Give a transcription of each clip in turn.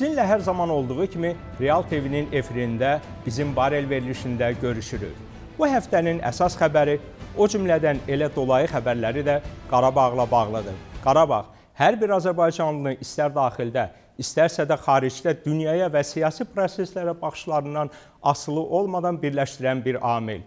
Sizinlə hər zaman olduğu kimi Real TV-nin efirində bizim barel verilişində görüşürük. Bu həftənin əsas xəbəri, o cümlədən elə dolayı xəbərləri də Qarabağla bağlıdır. Qarabağ hər bir Azərbaycanlı istər daxildə, istərsə də xaricdə dünyaya və siyasi proseslərə baxışlarından asılı olmadan birləşdirən bir amil.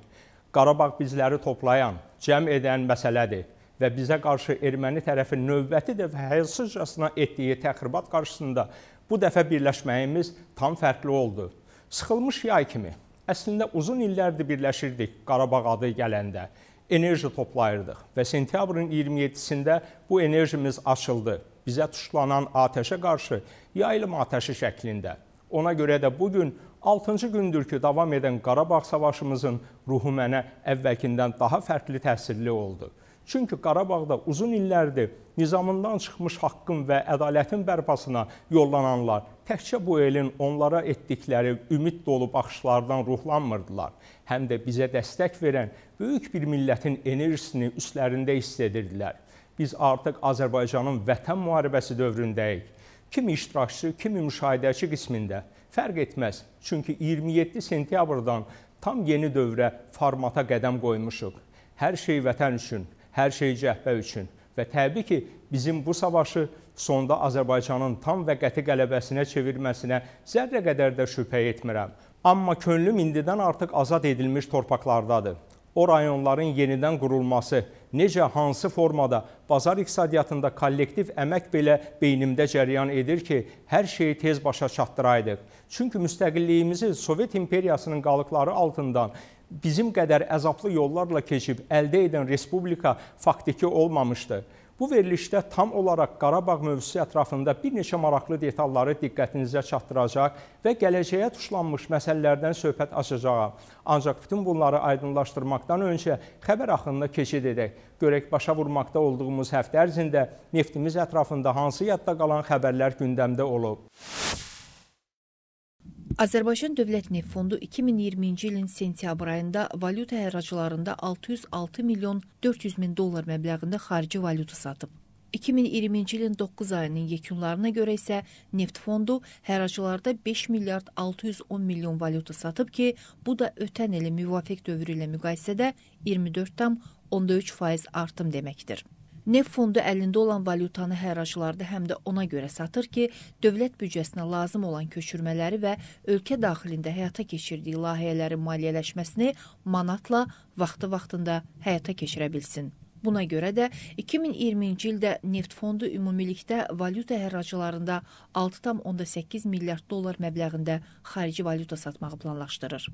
Qarabağ bizləri toplayan, cəm edən məsələdir və bizə qarşı erməni tərəfi növbəti dəfə həyasızcasına etdiyi təxribat qarşısında bu dəfə birləşməyimiz tam fərqli oldu. Sıxılmış yay kimi əslində uzun illərdir birləşirdik Qarabağ adı gələndə. Enerji toplayırdıq və sentyabrın 27-sində bu enerjimiz açıldı. Bizə tuşlanan atəşə qarşı yayılım atəşi şəklində. Ona görə də bu gün 6-cı gündür ki, davam edən Qarabağ savaşımızın ruhu mənə əvvəlkindən daha fərqli təsirli oldu. Çünki Qarabağda uzun illərdir nizamından çıxmış haqqın və ədalətin bərpasına yollananlar təkcə bu elin onlara etdikləri ümid dolu baxışlardan ruhlanmırdılar. Həm də bizə dəstək verən böyük bir millətin enerjisini üstlərində hiss edirdilər. Biz artıq Azərbaycanın vətən müharibəsi dövründəyik. Kimi iştirakçı, kimi müşahidəçi qismində fərq etməz. Çünki 27 sentyabrdan tam yeni dövrə, formata qədəm qoymuşuq. Hər şey vətən üçün hər şey cəhbə üçün. Və təbii ki, bizim bu savaşı sonda Azərbaycanın tam və qəti qələbəsinə çevirməsinə zərrə qədər də şübhə etmirəm. Amma könlüm indidən artıq azad edilmiş torpaqlardadır. O rayonların yenidən qurulması, necə hansı formada bazar iqtisadiyyatında kollektiv əmək belə beynimdə cəryan edir ki, hər şeyi tez başa çatdıraydıq. Çünki müstəqilliyimizi Sovet imperiyasının qalıqları altından bizim qədər əzablı yollarla keçib əldə edən respublika faktiki olmamışdı. Bu verilişdə tam olaraq Qarabağ mövzusu ətrafında bir neçə maraqlı detalları diqqətinizə çatdıracaq və gələcəyə tuşlanmış məsələlərdən söhbət açacağam. Ancaq bütün bunları aydınlaşdırmaqdan öncə xəbər axınına keçid edək. Görək başa vurmaqda olduğumuz həftə ərzində neftimiz ətrafında hansı yadda qalan xəbərlər gündəmdə olub. Azərbaycan Dövlət Neft Fondu 2020-ci ilin sentyabr ayında valyuta hərraclarında 606 milyon 400 min dollar məbləğində xarici valyuta satıb. 2020-ci ilin 9 ayının yekunlarına görə isə Neft Fondu hərraclarda 5 milyard 610 milyon valyuta satıb ki, bu da ötən ilin müvafiq dövrü ilə müqayisədə 24,3% artım deməkdir. Neft fondu əlində olan valyutanı hərraclarda həm də ona görə satır ki, dövlət büdcəsinə lazım olan köçürmələri və ölkə daxilində həyata keçirdiyi layihələrin maliyyələşməsini manatla vaxtı-vaxtında həyata keçirə bilsin. Buna görə də 2020-ci ildə neft fondu ümumilikdə valyuta hərraclarında 6,8 milyard dollar məbləğində xarici valyuta satmağı planlaşdırır.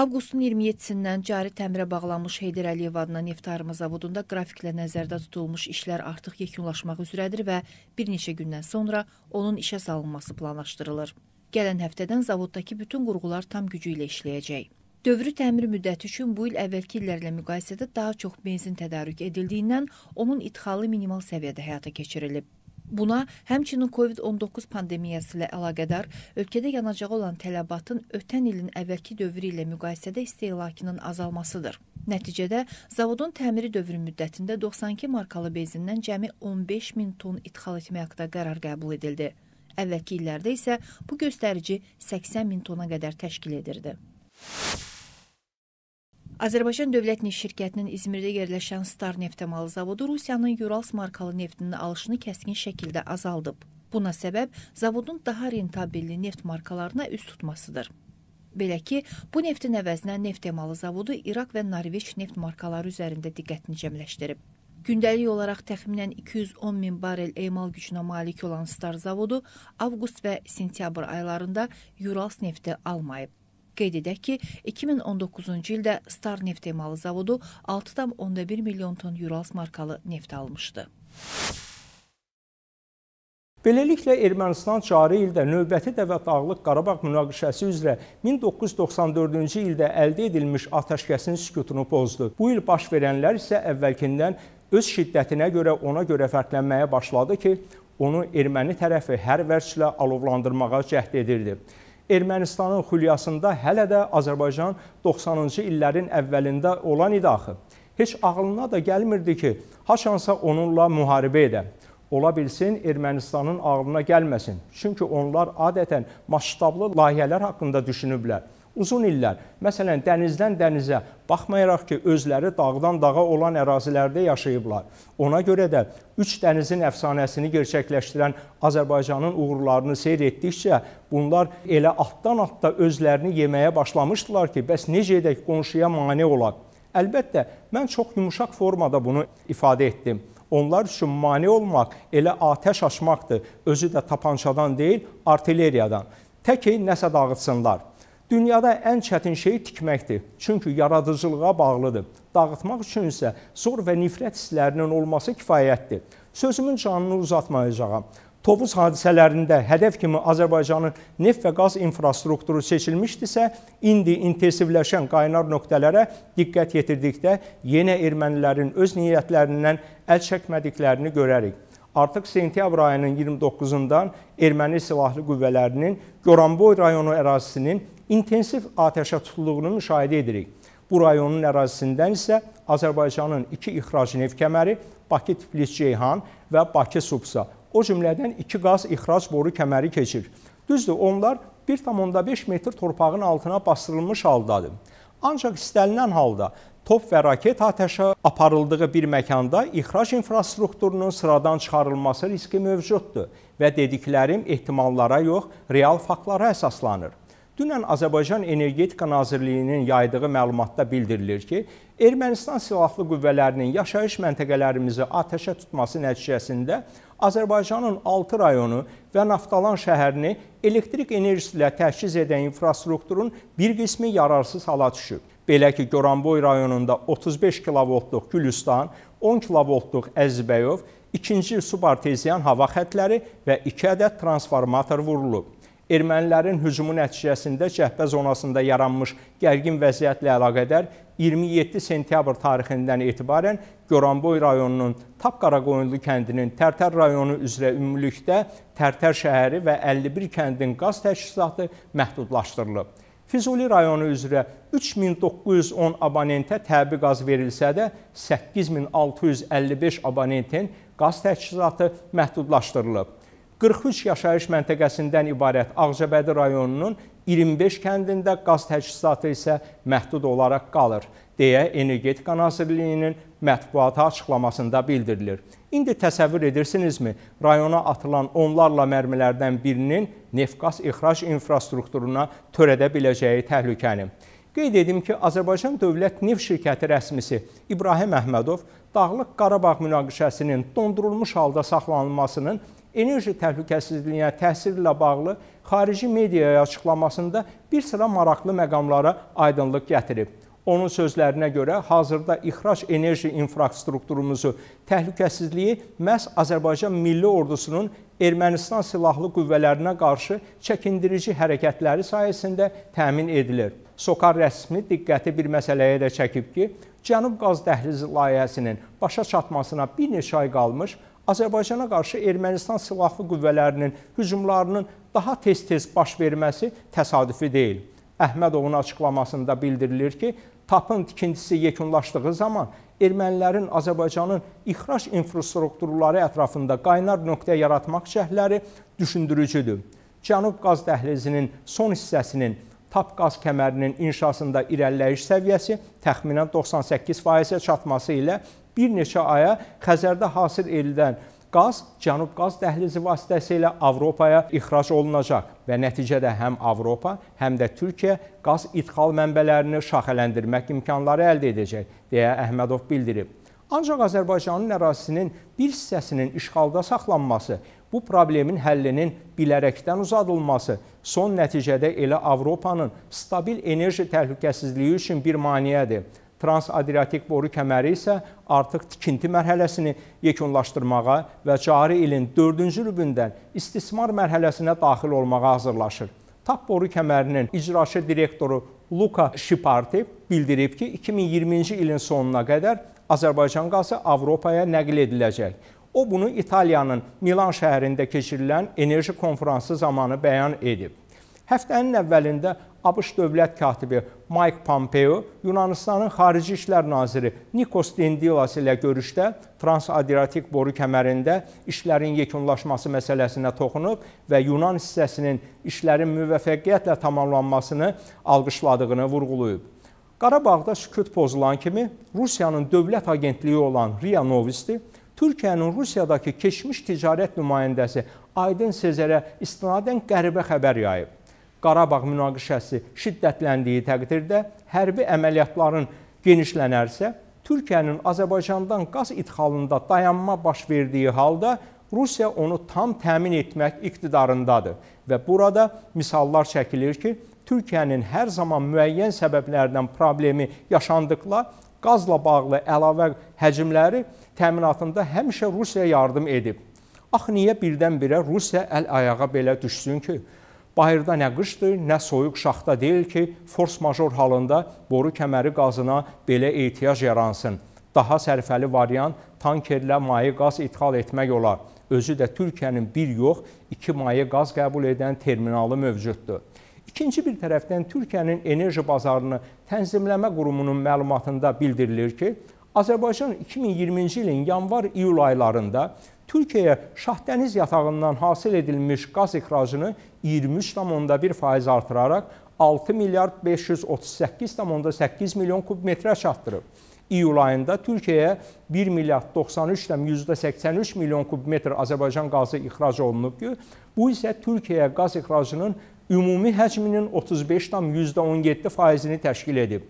Avqustun 27-dən cari təmirə bağlanmış Heydər Əliyev adına neft arıma zavodunda qrafiklə nəzərdə tutulmuş işlər artıq yekunlaşmaq üzrədir və bir neçə gündən sonra onun işə salınması planlaşdırılır. Gələn həftədən zavoddakı bütün qurğular tam gücü ilə işləyəcək. Dövrü təmir müddəti üçün bu il əvvəlki illərlə müqayisədə daha çox benzin tədarük edildiyindən onun idxalı minimal səviyyədə həyata keçirilib. Buna həmçinin COVID-19 pandemiyası ilə əlaqədar ölkədə yanacağı olan tələbatın ötən ilin əvvəlki dövrü ilə müqayisədə istehlakının azalmasıdır. Nəticədə zavodun təmiri dövrü müddətində 92 markalı benzindən cəmi 15 min ton idxal etmək haqqında qərar qəbul edildi. Əvvəlki illərdə isə bu göstərici 80 min tona qədər təşkil edirdi. Azərbaycan Dövlət Neft Şirkətinin İzmirdə yerləşən Star neftəmalı zavodu Rusiyanın Urals markalı neftinin alışını kəskin şəkildə azaldıb. Buna səbəb zavodun daha rentabilli neft markalarına üz tutmasıdır. Belə ki, bu neftin əvəzinə neft emalı zavodu İraq və Norveç neft markaları üzərində diqqətini cəmləşdirib. Gündəlik olaraq təxminən 210 min barel emal gücünə malik olan Star zavodu avqust və sentyabr aylarında Urals nefti almayıb. Qeyd edək ki, 2019-cu ildə Star neft emalı zavodu 6,1 milyon ton Urals markalı neft almışdı. Beləliklə Ermənistan cari ildə növbəti dəvə Dağlıq Qarabağ münaqişəsi üzrə 1994-cü ildə əldə edilmiş atəşkəsin sükutunu pozdu. Bu il baş verənlər isə əvvəlkindən öz şiddətinə görə ona görə fərqlənməyə başladı ki, onu erməni tərəfi hər vərçlə alovlandırmağa cəhd edirdi. Ermənistanın xülyasında hələ də Azərbaycan 90-cı illərin əvvəlində olan idi axı. Heç ağlına da gəlmirdi ki, haçansa onunla müharibə edə. Ola bilsin Ermənistanın ağlına gəlməsin. Çünki onlar adətən масштабlı layihələr haqqında düşünüblər uzun illər, məsələn, dənizdən dənizə, baxmayaraq ki, özləri dağdan dağa olan ərazilərdə yaşayıblar. Ona görə də üç dənizin əfsanəsini gerçəkləşdirən Azərbaycanın uğurlarını seyr etdikcə, bunlar elə altdan altda özlərini yeməyə başlamışdılar ki, bəs necə edək qonşuya mane olaq? Əlbəttə, mən çox yumuşaq formada bunu ifadə etdim. Onlar üçün mane olmaq elə atəş açmaqdır. Özü də tapançadan deyil, artilleriyadan. Tək ki, nəsə dağıtsınlar. Dünyada ən çətin şey tikməkdir. Çünki yaradıcılığa bağlıdır. Dağıtmaq üçün isə zor və nifrət hisslərinin olması kifayətdir. Sözümün canını uzatmayacağam. Tovuz hadisələrində hədəf kimi Azərbaycanın neft və qaz infrastrukturu seçilmişdisə, indi intensivləşən qaynar nöqtələrə diqqət yetirdikdə yenə ermənilərin öz niyyətlərindən əl çəkmədiklərini görərik. Artıq sentyabr ayının 29-dan erməni silahlı qüvvələrinin Goranboy rayonu ərazisinin intensiv atəşə tutulduğunu müşahidə edirik. Bu rayonun ərazisindən isə Azərbaycanın iki ixrac neft kəməri Bakı-Tiflis-Ceyhan və Bakı-Supsa, o cümlədən iki qaz ixrac boru kəməri keçir. Düzdür, onlar 1,5 metr torpağın altına bastırılmış haldadır. Ancaq istənilən halda top və raket atəşə aparıldığı bir məkanda ixrac infrastrukturunun sıradan çıxarılması riski mövcuddur və dediklərim ehtimallara yox, real faktlara əsaslanır. Dünən Azərbaycan Energetika Nazirliyinin yaydığı məlumatda bildirilir ki, Ermənistan silahlı qüvvələrinin yaşayış məntəqələrimizi atəşə tutması nəticəsində Azərbaycanın 6 rayonu və Naftalan şəhərini elektrik enerjisi ilə təchiz edən infrastrukturun bir qismi yararsız hala düşüb. Belə ki, Goranboy rayonunda 35 kilovoltluq Gülüstan, 10 kilovoltluq Əzbəyov, 2-ci Subarteziyan hava xətləri və 2 ədəd transformator vurulub ermənilərin hücumu nəticəsində Cəhbə zonasında yaranmış gərgin vəziyyətlə əlaqədar 27 sentyabr tarixindən etibarən Goranboy rayonunun Tapqaraqoyunlu kəndinin Tərtər rayonu üzrə ümumilikdə Tərtər şəhəri və 51 kəndin qaz təchizatı məhdudlaşdırılıb. Füzuli rayonu üzrə 3910 abonentə təbii qaz verilsə də 8655 abonentin qaz təchizatı məhdudlaşdırılıb. 43 yaşayış məntəqəsindən ibarət Ağcabədi rayonunun 25 kəndində qaz təchizatı isə məhdud olaraq qalır, deyə Energetika Nazirliyinin mətbuata açıqlamasında bildirilir. İndi təsəvvür edirsinizmi, rayona atılan onlarla mərmilərdən birinin neft-qaz ixrac infrastrukturuna törədə biləcəyi təhlükəni. Qeyd edim ki, Azərbaycan Dövlət Neft Şirkəti rəsmisi İbrahim Əhmədov Dağlıq Qarabağ münaqişəsinin dondurulmuş halda saxlanılmasının enerji təhlükəsizliyinə yəni təsirlə bağlı xarici mediaya açıqlamasında bir sıra maraqlı məqamlara aydınlıq gətirib. Onun sözlərinə görə hazırda ixrac enerji infrastrukturumuzu təhlükəsizliyi məhz Azərbaycan Milli Ordusunun Ermənistan silahlı qüvvələrinə qarşı çəkindirici hərəkətləri sayəsində təmin edilir. Sokar rəsmi diqqəti bir məsələyə də çəkib ki, Cənub qaz dəhlizi layihəsinin başa çatmasına bir neçə ay qalmış Azərbaycana qarşı Ermənistan silahlı qüvvələrinin hücumlarının daha tez-tez baş verməsi təsadüfi deyil. Əhmədovun açıqlamasında bildirilir ki, TAP-ın tikintisi yekunlaşdığı zaman ermənilərin Azərbaycanın ixrac infrastrukturları ətrafında qaynar nöqtə yaratmaq cəhdləri düşündürücüdür. Cənub qaz dəhlizinin son hissəsinin tap qaz kəmərinin inşasında irəliləyiş səviyyəsi təxminən 98%-ə çatması ilə bir neçə aya Xəzərdə hasil edilən qaz Cənub qaz dəhlizi vasitəsilə Avropaya ixrac olunacaq və nəticədə həm Avropa, həm də Türkiyə qaz idxal mənbələrini şaxələndirmək imkanları əldə edəcək, deyə Əhmədov bildirib. Ancaq Azərbaycanın ərazisinin bir hissəsinin işğalda saxlanması Bu problemin həllinin bilərəkdən uzadılması son nəticədə elə Avropanın stabil enerji təhlükəsizliyi üçün bir maneədir. Trans-Adriatik boru kəməri isə artıq tikinti mərhələsini yekunlaşdırmağa və cari ilin 4-cü rübündən istismar mərhələsinə daxil olmağa hazırlaşır. TAP boru kəmərinin icraçı direktoru Luka Şiparti bildirib ki, 2020-ci ilin sonuna qədər Azərbaycan qazı Avropaya nəql ediləcək. O bunu İtaliyanın Milan şəhərində keçirilən enerji konfransı zamanı bəyan edib. Həftənin əvvəlində ABŞ dövlət katibi Mike Pompeo Yunanistanın xarici işlər naziri Nikos Dendilas ilə görüşdə Trans-Adriatik boru kəmərində işlərin yekunlaşması məsələsinə toxunub və Yunan hissəsinin işlərin müvəffəqiyyətlə tamamlanmasını alqışladığını vurğulayıb. Qarabağda sükut pozulan kimi Rusiyanın dövlət agentliyi olan RIA Novosti Türkiyənin Rusiyadakı keçmiş ticarət nümayəndəsi Aydın Sezərə istinadən qəribə xəbər yayıb. Qarabağ münaqişəsi şiddətləndiyi təqdirdə hərbi əməliyyatların genişlənərsə, Türkiyənin Azərbaycandan qaz idxalında dayanma baş verdiyi halda Rusiya onu tam təmin etmək iqtidarındadır və burada misallar çəkilir ki, Türkiyənin hər zaman müəyyən səbəblərdən problemi yaşandıqla qazla bağlı əlavə həcmləri təminatında həmişə Rusiya yardım edib. Ax niyə birdən-birə Rusiya əl ayağa belə düşsün ki, bayırda nə qışdır, nə soyuq şaxta deyil ki, fors major halında boru kəməri qazına belə ehtiyac yaransın. Daha sərfəli variant tankerlə maye qaz ithal etmək olar. Özü də Türkiyənin bir yox, iki maye qaz qəbul edən terminalı mövcuddur. İkinci bir tərəfdən Türkiyənin enerji bazarını tənzimləmə qurumunun məlumatında bildirilir ki, Azərbaycan 2020-ci ilin yanvar-iyul aylarında Türkiyəyə Şahdəniz yatağından hasil edilmiş qaz ixracını 23,1% artıraraq 6 milyard 538,8 milyon kubmetrə çatdırıb. İyul ayında Türkiyəyə 1 milyard 93,83 milyon kubmetr Azərbaycan qazı ixrac olunub ki, bu isə Türkiyəyə qaz ixracının ümumi həcminin 35,17%-ni təşkil edib.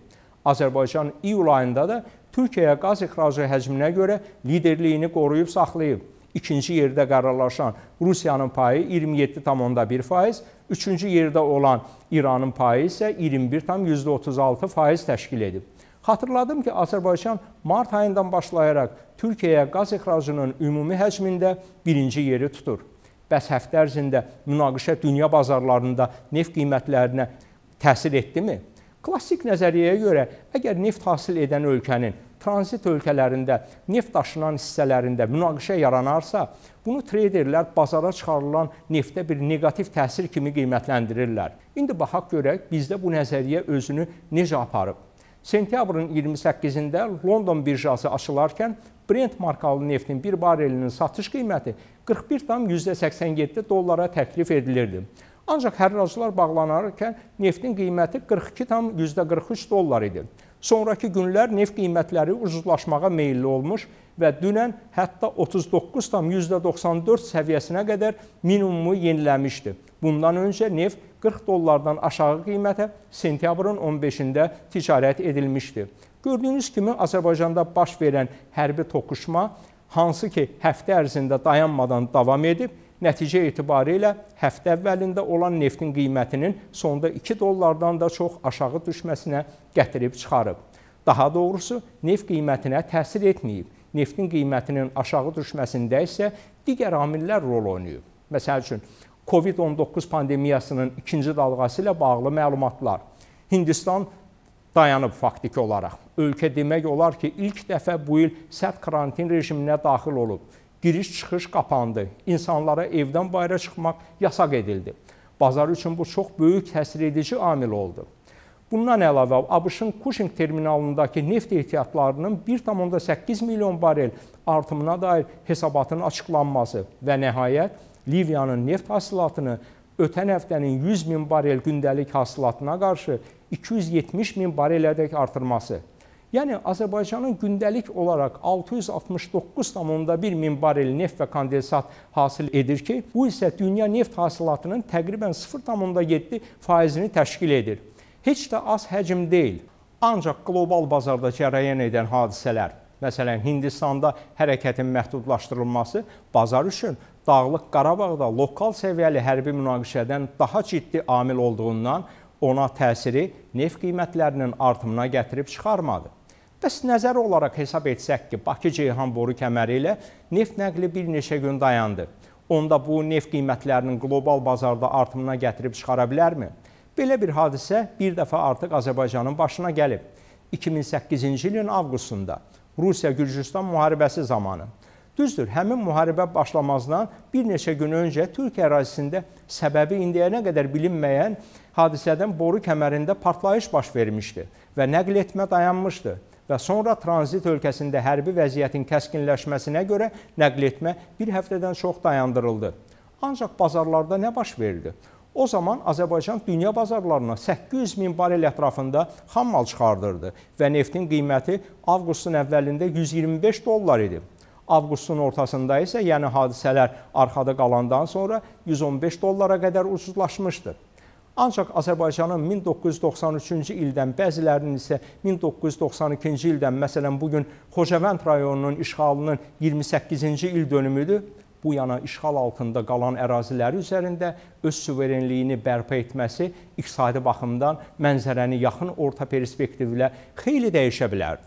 Azərbaycan iyul ayında da Türkiyəyə qaz ixracı həcminə görə liderliyini qoruyub saxlayıb. İkinci yerdə qərarlaşan Rusiyanın payı 27,1%, üçüncü yerdə olan İranın payı isə 21,36% təşkil edib. Xatırladım ki, Azərbaycan mart ayından başlayaraq Türkiyəyə qaz ixracının ümumi həcmində birinci yeri tutur. Bəs həftə ərzində münaqişə dünya bazarlarında neft qiymətlərinə təsir etdimi? Klassik nəzəriyyəyə görə, əgər neft hasil edən ölkənin tranzit ölkələrində neft daşınan hissələrində münaqişə yaranarsa, bunu treyderlər bazara çıxarılan neftə bir neqativ təsir kimi qiymətləndirirlər. İndi baxaq görək bizdə bu nəzəriyyə özünü necə aparıb. Sentyabrın 28-də London birjası açılarkən Brent markalı neftin bir barelinin satış qiyməti 41,87 dollara təklif edilirdi. Ancaq hərraclar bağlanarkən neftin qiyməti 42,43 dollar idi. Sonrakı günlər neft qiymətləri ucuzlaşmağa meylli olmuş və dünən hətta 39,94 səviyyəsinə qədər minimumu yeniləmişdi. Bundan öncə neft 40 dollardan aşağı qiymətə sentyabrın 15-də ticarət edilmişdi. Gördüyünüz kimi Azərbaycanda baş verən hərbi toqquşma hansı ki həftə ərzində dayanmadan davam edib Nəticə etibarilə həftə əvvəlində olan neftin qiymətinin sonda 2 dollardan da çox aşağı düşməsinə gətirib çıxarıb. Daha doğrusu, neft qiymətinə təsir etməyib. Neftin qiymətinin aşağı düşməsində isə digər amillər rol oynayıb. Məsəl üçün, COVID-19 pandemiyasının ikinci dalğası ilə bağlı məlumatlar. Hindistan dayanıb faktiki olaraq. Ölkə demək olar ki, ilk dəfə bu il sərt karantin rejiminə daxil olub giriş-çıxış qapandı. İnsanlara evdən bayıra çıxmaq yasaq edildi. Bazar üçün bu çox böyük təsir edici amil oldu. Bundan əlavə ABŞ-ın Cushing terminalındakı neft ehtiyatlarının 1,8 milyon barel artımına dair hesabatın açıqlanması və nəhayət Liviyanın neft hasilatını ötən həftənin 100 min barel gündəlik hasilatına qarşı 270 min barelədək artırması Yəni Azərbaycanın gündəlik olaraq 669,1 min barel neft və kondensat hasil edir ki, bu isə dünya neft hasilatının təqribən 0,7 faizini təşkil edir. Heç də az həcm deyil. Ancaq qlobal bazarda cərəyan edən hadisələr, məsələn Hindistanda hərəkətin məhdudlaşdırılması bazar üçün Dağlıq Qarabağda lokal səviyyəli hərbi münaqişədən daha ciddi amil olduğundan ona təsiri neft qiymətlərinin artımına gətirib çıxarmadı. Bəs nəzər olaraq hesab etsək ki, Bakı-Ceyhan boru kəməri ilə neft nəqli bir neçə gün dayandı. Onda bu neft qiymətlərinin qlobal bazarda artımına gətirib çıxara bilərmi? Belə bir hadisə bir dəfə artıq Azərbaycanın başına gəlib. 2008-ci ilin avqustunda Rusiya-Gürcüstan müharibəsi zamanı. Düzdür, həmin müharibə başlamazdan bir neçə gün öncə Türkiyə ərazisində səbəbi indiyənə qədər bilinməyən hadisədən boru kəmərində partlayış baş vermişdi və nəql etmə dayanmışdı və sonra tranzit ölkəsində hərbi vəziyyətin kəskinləşməsinə görə nəqletmə bir həftədən çox dayandırıldı. Ancaq bazarlarda nə baş verdi? O zaman Azərbaycan dünya bazarlarına 800 min barel ətrafında xam mal çıxardırdı və neftin qiyməti avqustun əvvəlində 125 dollar idi. Avqustun ortasında isə, yəni hadisələr arxada qalandan sonra 115 dollara qədər ucuzlaşmışdı. Ancaq Azərbaycanın 1993-cü ildən, bəzilərinin isə 1992-ci ildən, məsələn, bugün Xocavənd rayonunun işğalının 28-ci il dönümüdür, bu yana işğal altında qalan əraziləri üzərində öz suverenliyini bərpa etməsi iqtisadi baxımdan mənzərəni yaxın orta perspektivlə xeyli dəyişə bilərdi.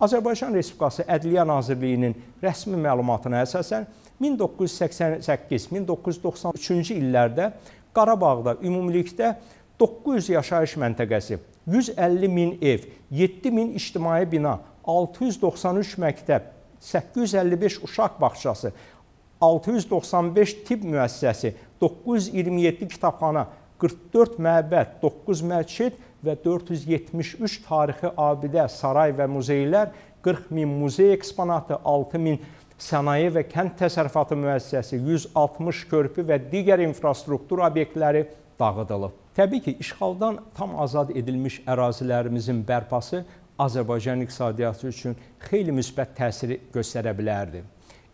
Azərbaycan Respublikası Ədliyyə Nazirliyinin rəsmi məlumatına əsasən 1988-1993-cü illərdə Qarabağda ümumilikdə 900 yaşayış məntəqəsi, 150 min ev, 7 min ictimai bina, 693 məktəb, 855 uşaq bağçası, 695 tibb müəssisəsi, 927 kitabxana, 44 məbəd, 9 məscid və 473 tarixi abidə, saray və muzeylər, 40 min muzey eksponatı, 6 min sənaye və kənd təsərrüfatı müəssisəsi, 160 körpü və digər infrastruktur obyektləri dağıdılıb. Təbii ki, işğaldan tam azad edilmiş ərazilərimizin bərpası Azərbaycan iqtisadiyyatı üçün xeyli müsbət təsiri göstərə bilərdi.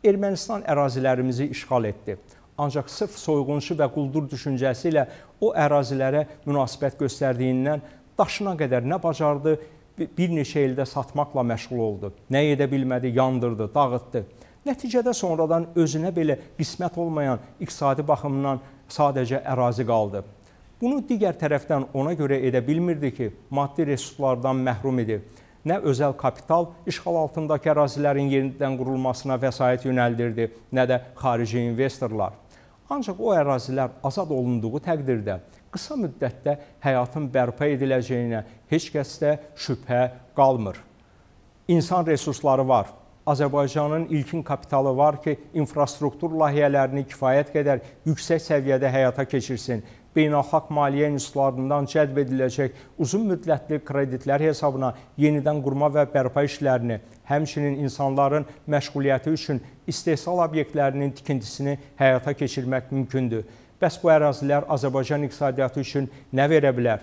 Ermənistan ərazilərimizi işğal etdi. Ancaq sırf soyğunçu və quldur düşüncəsi ilə o ərazilərə münasibət göstərdiyindən daşına qədər nə bacardı, bir neçə ildə satmaqla məşğul oldu. Nə edə bilmədi, yandırdı, dağıtdı. Nəticədə sonradan özünə belə qismət olmayan iqtisadi baxımdan sadəcə ərazi qaldı. Bunu digər tərəfdən ona görə edə bilmirdi ki, maddi resurslardan məhrum idi. Nə özəl kapital işğal altındakı ərazilərin yenidən qurulmasına vəsait yönəldirdi, nə də xarici investorlar. Ancaq o ərazilər azad olunduğu təqdirdə qısa müddətdə həyatın bərpa ediləcəyinə heç kəsdə şübhə qalmır. İnsan resursları var. Azərbaycanın ilkin kapitalı var ki, infrastruktur layihələrini kifayət qədər yüksək səviyyədə həyata keçirsin. Beynəlxalq maliyyə institutlarından cəlb ediləcək uzun müddətli kreditlər hesabına yenidən qurma və bərpa işlərini, həmçinin insanların məşğuliyyəti üçün istehsal obyektlərinin tikintisini həyata keçirmək mümkündür. Bəs bu ərazilər Azərbaycan iqtisadiyyatı üçün nə verə bilər?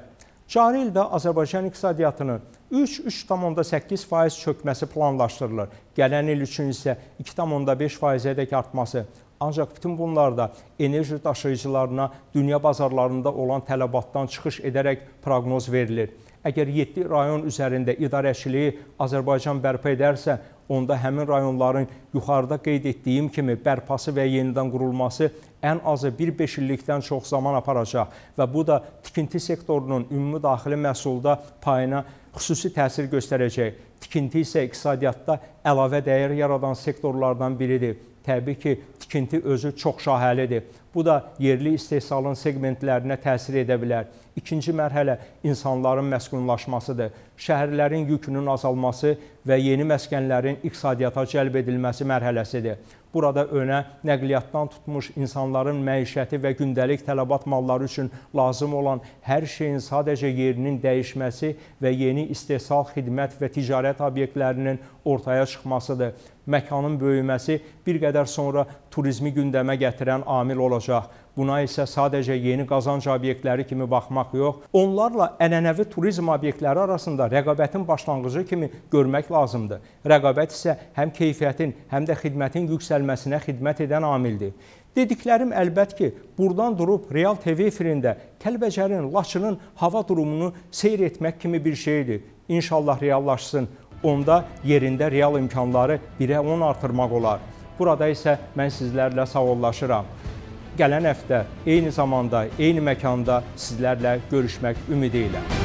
Cari ildə Azərbaycan iqtisadiyyatını 3-3,8% çökməsi planlaşdırılır. Gələn il üçün isə 2,5%-ədək artması. Ancaq bütün bunlar da enerji daşıyıcılarına dünya bazarlarında olan tələbatdan çıxış edərək proqnoz verilir. Əgər 7 rayon üzərində idarəçiliyi Azərbaycan bərpa edərsə, onda həmin rayonların yuxarıda qeyd etdiyim kimi bərpası və yenidən qurulması ən azı 1-5 illikdən çox zaman aparacaq və bu da tikinti sektorunun ümumi daxili məhsulda payına çıxacaq xüsusi təsir göstərəcək. Tikinti isə iqtisadiyyatda əlavə dəyər yaradan sektorlardan biridir. Təbii ki, tikinti özü çox şahəlidir. Bu da yerli istehsalın segmentlərinə təsir edə bilər. İkinci mərhələ insanların məskunlaşmasıdır. Şəhərlərin yükünün azalması və yeni məskənlərin iqtisadiyyata cəlb edilməsi mərhələsidir. Burada önə nəqliyyatdan tutmuş insanların məişəti və gündəlik tələbat malları üçün lazım olan hər şeyin sadəcə yerinin dəyişməsi və yeni istehsal, xidmət və ticarət obyektlərinin ortaya çıxmasıdır məkanın böyüməsi bir qədər sonra turizmi gündəmə gətirən amil olacaq. Buna isə sadəcə yeni qazanc obyektləri kimi baxmaq yox, onlarla ənənəvi turizm obyektləri arasında rəqabətin başlanğıcı kimi görmək lazımdır. Rəqabət isə həm keyfiyyətin, həm də xidmətin yüksəlməsinə xidmət edən amildir. Dediklərim əlbət ki, buradan durub Real TV efirində Kəlbəcərin, Laçının hava durumunu seyr etmək kimi bir şeydir. İnşallah reallaşsın onda yerində real imkanları 1-ə 10 artırmaq olar. Burada isə mən sizlərlə sağollaşıram. Gələn həftə eyni zamanda, eyni məkanda sizlərlə görüşmək ümidi ilə.